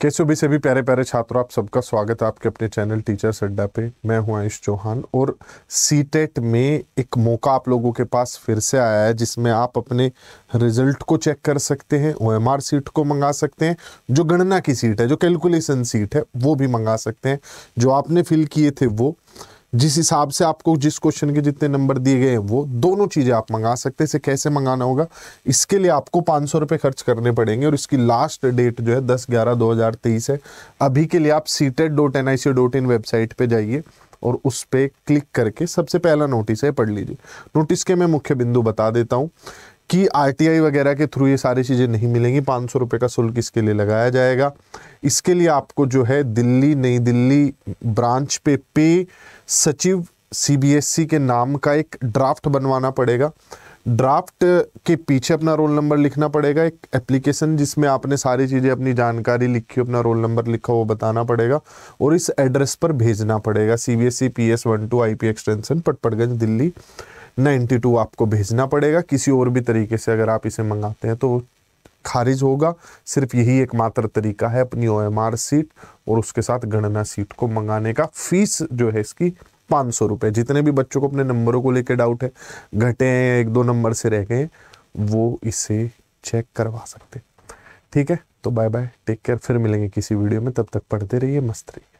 कैसे भी से भी प्यारे प्यारे छात्रों आप सबका स्वागत है आपके अपने चैनल टीचर अड्डा पे मैं हूं आयुष चौहान और टेट e में एक मौका आप लोगों के पास फिर से आया है जिसमें आप अपने रिजल्ट को चेक कर सकते हैं ओ एम सीट को मंगा सकते हैं जो गणना की सीट है जो कैलकुलेशन सीट है वो भी मंगा सकते हैं जो आपने फिल किए थे वो जिस हिसाब से आपको जिस क्वेश्चन के जितने नंबर दिए गए हैं वो दोनों चीज़ें आप मंगा सकते हैं इसे कैसे मंगाना होगा इसके लिए आपको पांच सौ रुपए खर्च करने पड़ेंगे और इसकी लास्ट डेट जो है दस ग्यारह दो हज़ार तेईस है अभी के लिए आप CTET dot N I C dot in website पर जाइए और उस पर क्लिक करके सबसे पहला नोटिस है पढ़ लीजिए नोटिस के मैं मुख्य बिंदु बता देता हूँ कि आरटीआई वगैरह के थ्रू ये सारी चीज़ें नहीं मिलेंगी पाँच सौ रुपए का शुल्क इसके लिए लगाया जाएगा इसके लिए आपको जो है दिल्ली नई दिल्ली ब्रांच पे पे सचिव सीबीएसई e के नाम का एक ड्राफ्ट बनवाना पड़ेगा ड्राफ्ट के पीछे अपना रोल नंबर लिखना पड़ेगा एक एप्लीकेशन जिसमें आपने सारी चीज़ें अपनी जानकारी लिखी अपना रोल नंबर लिखा वो बताना पड़ेगा और इस एड्रेस पर भेजना पड़ेगा C B S P S one two I P extension Patparganj Delhi two आपको भेजना पड़ेगा किसी और भी तरीके से अगर आप इसे मंगाते हैं तो खारिज होगा सिर्फ यही एकमात्र तरीका है अपनी ओ एम आर सीट और उसके साथ गणना सीट को मंगाने का फीस जो है इसकी पाँच सौ रुपये जितने भी बच्चों को अपने नंबरों को लेकर डाउट है घटे हैं एक दो नंबर से रह गए वो इसे चेक करवा सकते ठीक है तो बाय बाय टेक केयर फिर मिलेंगे किसी वीडियो में तब तक पढ़ते रहिए मस्त रहिए